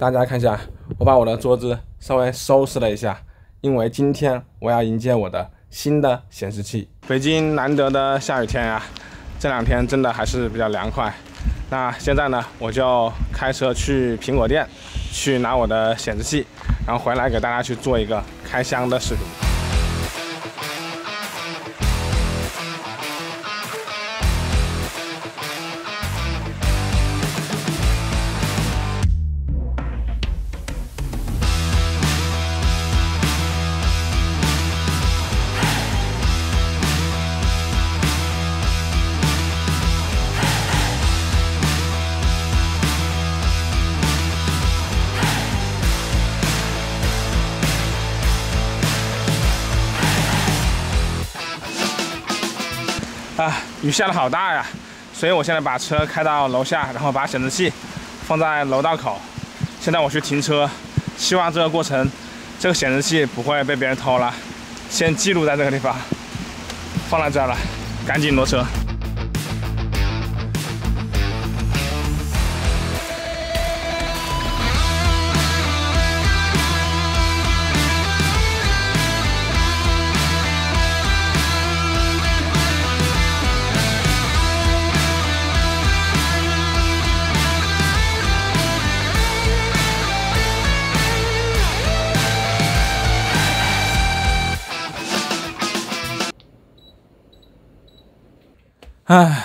大家看一下，我把我的桌子稍微收拾了一下，因为今天我要迎接我的新的显示器。北京难得的下雨天呀，这两天真的还是比较凉快。那现在呢，我就开车去苹果店去拿我的显示器，然后回来给大家去做一个开箱的视频。啊，雨下的好大呀！所以我现在把车开到楼下，然后把显示器放在楼道口。现在我去停车，希望这个过程，这个显示器不会被别人偷了。先记录在这个地方，放在这了，赶紧挪车。哎，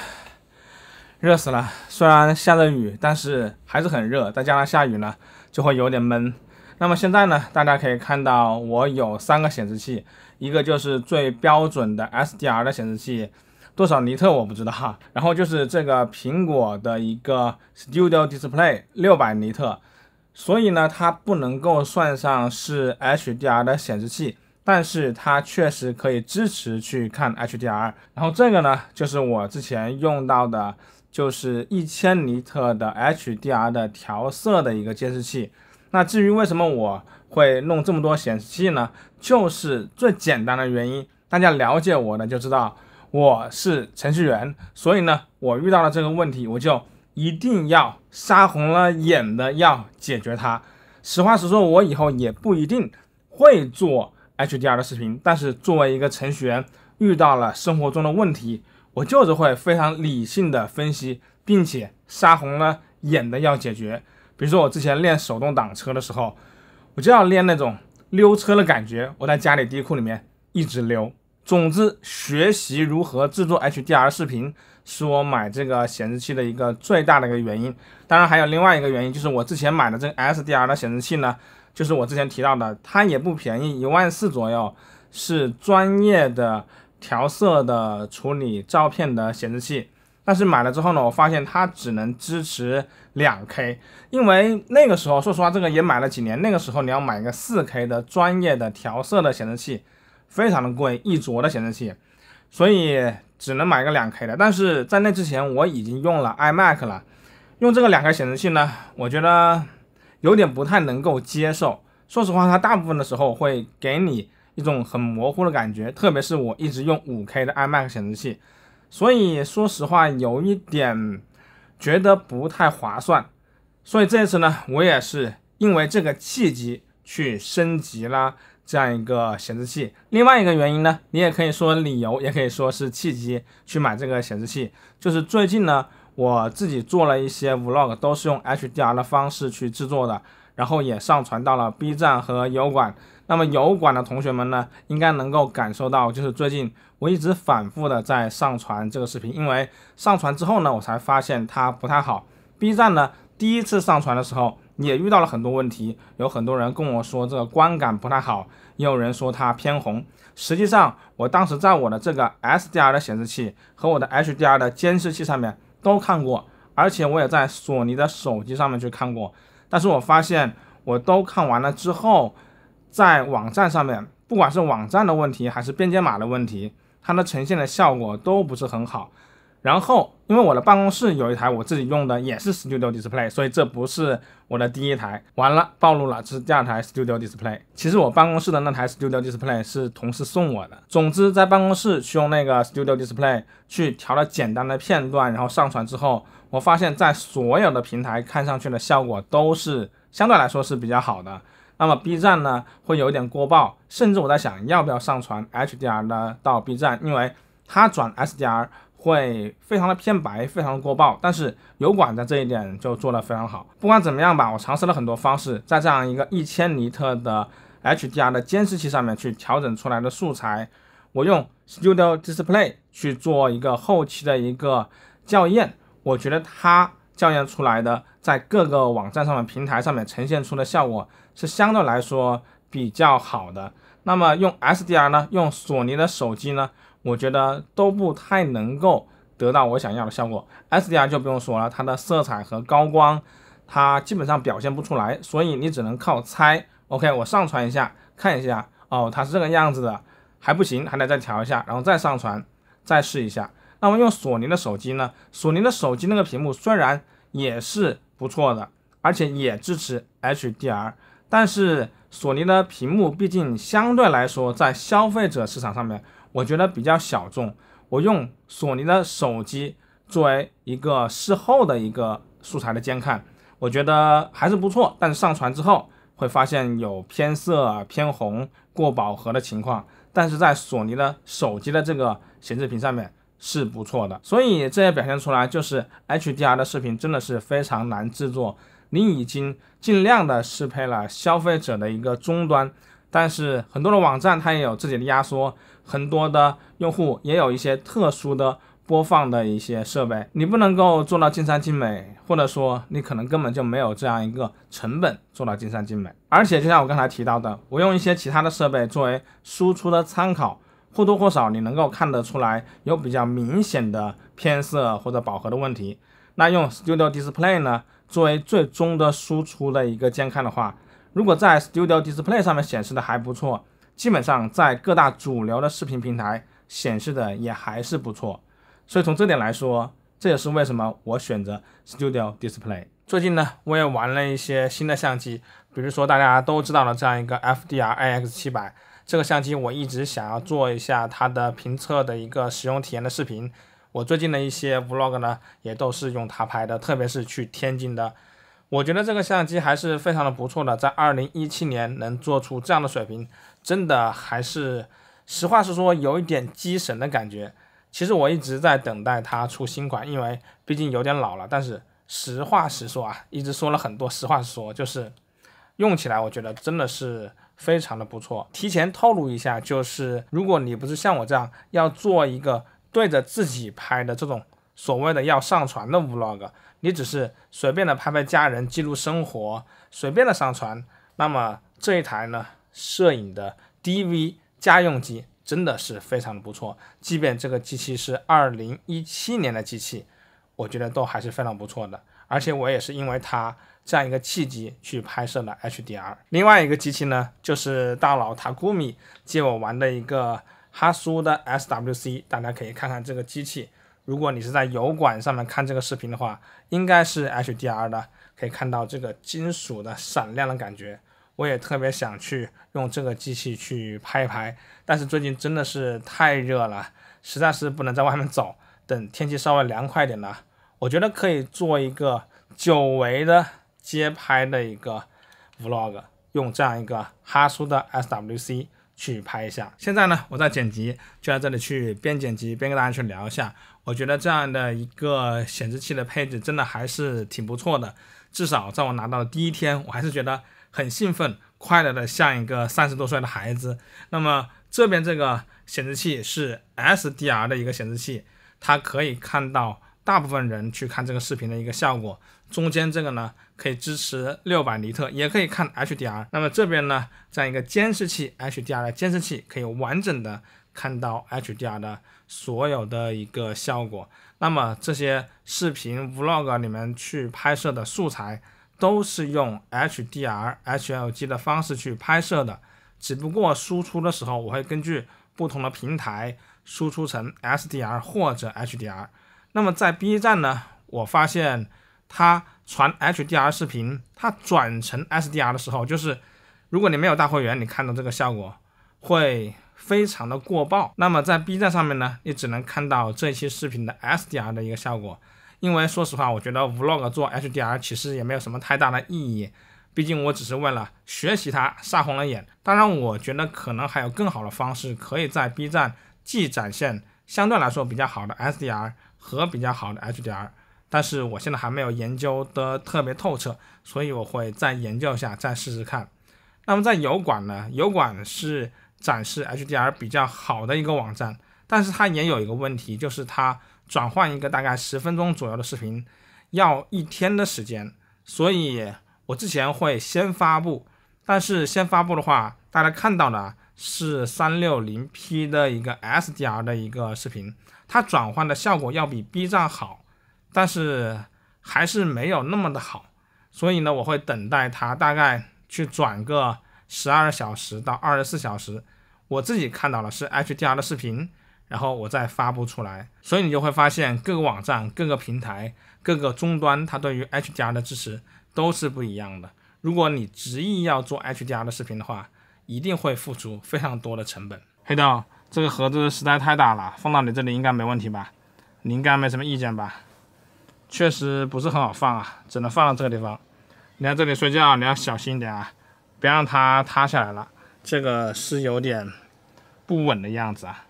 热死了！虽然下着雨，但是还是很热。再加上下雨呢，就会有点闷。那么现在呢？大家可以看到，我有三个显示器，一个就是最标准的 SDR 的显示器，多少尼特我不知道。哈。然后就是这个苹果的一个 Studio Display 六百尼特，所以呢，它不能够算上是 HDR 的显示器。但是它确实可以支持去看 HDR，然后这个呢，就是我之前用到的，就是一千尼特的 HDR 的调色的一个监视器。那至于为什么我会弄这么多显示器呢？就是最简单的原因，大家了解我的就知道，我是程序员，所以呢，我遇到了这个问题，我就一定要杀红了眼的要解决它。实话实说，我以后也不一定会做。HDR 的视频，但是作为一个程序员，遇到了生活中的问题，我就是会非常理性的分析，并且杀红了眼的要解决。比如说我之前练手动挡车的时候，我就要练那种溜车的感觉，我在家里地库里面一直溜。总之，学习如何制作 HDR 视频是我买这个显示器的一个最大的一个原因。当然还有另外一个原因，就是我之前买的这个 SDR 的显示器呢。就是我之前提到的，它也不便宜，一万四左右，是专业的调色的处理照片的显示器。但是买了之后呢，我发现它只能支持两 K，因为那个时候，说实话，这个也买了几年。那个时候你要买一个四 K 的专业的调色的显示器，非常的贵，一卓的显示器，所以只能买个两 K 的。但是在那之前，我已经用了 iMac 了，用这个两 K 显示器呢，我觉得。有点不太能够接受，说实话，它大部分的时候会给你一种很模糊的感觉，特别是我一直用五 K 的 i m a c 显示器，所以说实话有一点觉得不太划算，所以这次呢，我也是因为这个契机去升级了这样一个显示器。另外一个原因呢，你也可以说理由，也可以说是契机去买这个显示器，就是最近呢。我自己做了一些 Vlog，都是用 HDR 的方式去制作的，然后也上传到了 B 站和油管。那么油管的同学们呢，应该能够感受到，就是最近我一直反复的在上传这个视频，因为上传之后呢，我才发现它不太好。B 站呢，第一次上传的时候也遇到了很多问题，有很多人跟我说这个观感不太好，也有人说它偏红。实际上，我当时在我的这个 SDR 的显示器和我的 HDR 的监视器上面。都看过，而且我也在索尼的手机上面去看过，但是我发现我都看完了之后，在网站上面，不管是网站的问题还是编解码的问题，它的呈现的效果都不是很好。然后，因为我的办公室有一台我自己用的，也是 Studio Display，所以这不是我的第一台。完了，暴露了，这是第二台 Studio Display。其实我办公室的那台 Studio Display 是同事送我的。总之，在办公室去用那个 Studio Display 去调了简单的片段，然后上传之后，我发现在所有的平台看上去的效果都是相对来说是比较好的。那么 B 站呢，会有点过曝，甚至我在想，要不要上传 HDR 的到 B 站，因为它转 SDR。会非常的偏白，非常的过曝，但是油管在这一点就做得非常好。不管怎么样吧，我尝试了很多方式，在这样一个一千尼特的 HDR 的监视器上面去调整出来的素材，我用 Studio Display 去做一个后期的一个校验，我觉得它校验出来的在各个网站上的平台上面呈现出的效果是相对来说比较好的。那么用 SDR 呢？用索尼的手机呢？我觉得都不太能够得到我想要的效果。s d r 就不用说了，它的色彩和高光，它基本上表现不出来，所以你只能靠猜。OK，我上传一下，看一下，哦，它是这个样子的，还不行，还得再调一下，然后再上传，再试一下。那么用索尼的手机呢？索尼的手机那个屏幕虽然也是不错的，而且也支持 HDR，但是索尼的屏幕毕竟相对来说在消费者市场上面。我觉得比较小众。我用索尼的手机作为一个事后的一个素材的监看，我觉得还是不错。但是上传之后会发现有偏色、偏红、过饱和的情况，但是在索尼的手机的这个显示屏上面是不错的。所以这也表现出来，就是 HDR 的视频真的是非常难制作。你已经尽量的适配了消费者的一个终端，但是很多的网站它也有自己的压缩。很多的用户也有一些特殊的播放的一些设备，你不能够做到尽善尽美，或者说你可能根本就没有这样一个成本做到尽善尽美。而且，就像我刚才提到的，我用一些其他的设备作为输出的参考，或多或少你能够看得出来有比较明显的偏色或者饱和的问题。那用 Studio Display 呢作为最终的输出的一个监看的话，如果在 Studio Display 上面显示的还不错。基本上在各大主流的视频平台显示的也还是不错，所以从这点来说，这也是为什么我选择 Studio Display。最近呢，我也玩了一些新的相机，比如说大家都知道的这样一个 FD R I X 七百这个相机，我一直想要做一下它的评测的一个使用体验的视频。我最近的一些 Vlog 呢，也都是用它拍的，特别是去天津的。我觉得这个相机还是非常的不错的，在二零一七年能做出这样的水平，真的还是实话实说，有一点机神的感觉。其实我一直在等待它出新款，因为毕竟有点老了。但是实话实说啊，一直说了很多。实话实说就是，用起来我觉得真的是非常的不错。提前透露一下，就是如果你不是像我这样要做一个对着自己拍的这种。所谓的要上传的 Vlog，你只是随便的拍拍家人、记录生活，随便的上传。那么这一台呢，摄影的 DV 家用机真的是非常的不错。即便这个机器是二零一七年的机器，我觉得都还是非常不错的。而且我也是因为它这样一个契机去拍摄了 HDR。另外一个机器呢，就是大佬塔古米借我玩的一个哈苏的 SWC，大家可以看看这个机器。如果你是在油管上面看这个视频的话，应该是 HDR 的，可以看到这个金属的闪亮的感觉。我也特别想去用这个机器去拍一拍，但是最近真的是太热了，实在是不能在外面走。等天气稍微凉快点了，我觉得可以做一个久违的街拍的一个 vlog，用这样一个哈苏的 SWC。去拍一下。现在呢，我在剪辑，就在这里去边剪辑边跟大家去聊一下。我觉得这样的一个显示器的配置真的还是挺不错的，至少在我拿到第一天，我还是觉得很兴奋、快乐的，像一个三十多岁的孩子。那么这边这个显示器是 SDR 的一个显示器，它可以看到大部分人去看这个视频的一个效果。中间这个呢，可以支持六百尼特，也可以看 HDR。那么这边呢，这样一个监视器 HDR 的监视器，可以完整的看到 HDR 的所有的一个效果。那么这些视频 Vlog 里面去拍摄的素材，都是用 HDR、HLG 的方式去拍摄的，只不过输出的时候，我会根据不同的平台输出成 SDR 或者 HDR。那么在 B 站呢，我发现。它传 HDR 视频，它转成 SDR 的时候，就是如果你没有大会员，你看到这个效果会非常的过曝。那么在 B 站上面呢，你只能看到这期视频的 SDR 的一个效果。因为说实话，我觉得 Vlog 做 HDR 其实也没有什么太大的意义，毕竟我只是为了学习它，杀红了眼。当然，我觉得可能还有更好的方式，可以在 B 站既展现相对来说比较好的 SDR 和比较好的 HDR。但是我现在还没有研究的特别透彻，所以我会再研究一下，再试试看。那么在油管呢？油管是展示 HDR 比较好的一个网站，但是它也有一个问题，就是它转换一个大概十分钟左右的视频，要一天的时间。所以我之前会先发布，但是先发布的话，大家看到的是三六零 P 的一个 S D R 的一个视频，它转换的效果要比 B 站好。但是还是没有那么的好，所以呢，我会等待它大概去转个十二小时到二十四小时，我自己看到了是 HDR 的视频，然后我再发布出来。所以你就会发现各个网站、各个平台、各个终端，它对于 HDR 的支持都是不一样的。如果你执意要做 HDR 的视频的话，一定会付出非常多的成本。黑豆，这个盒子实在太大了，放到你这里应该没问题吧？你应该没什么意见吧？确实不是很好放啊，只能放到这个地方。你在这里睡觉，你要小心一点啊，别让它塌下来了。这个是有点不稳的样子啊。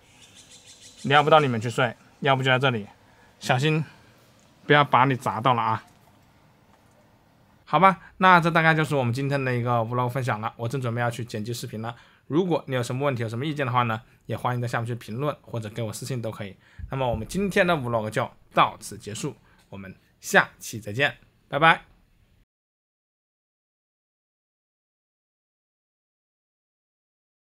你要不到里面去睡，要不就在这里，小心不要把你砸到了啊。好吧，那这大概就是我们今天的一个 vlog 分享了。我正准备要去剪辑视频了。如果你有什么问题、有什么意见的话呢，也欢迎在下面去评论或者给我私信都可以。那么我们今天的 vlog 就到此结束。我们下期再见，拜拜。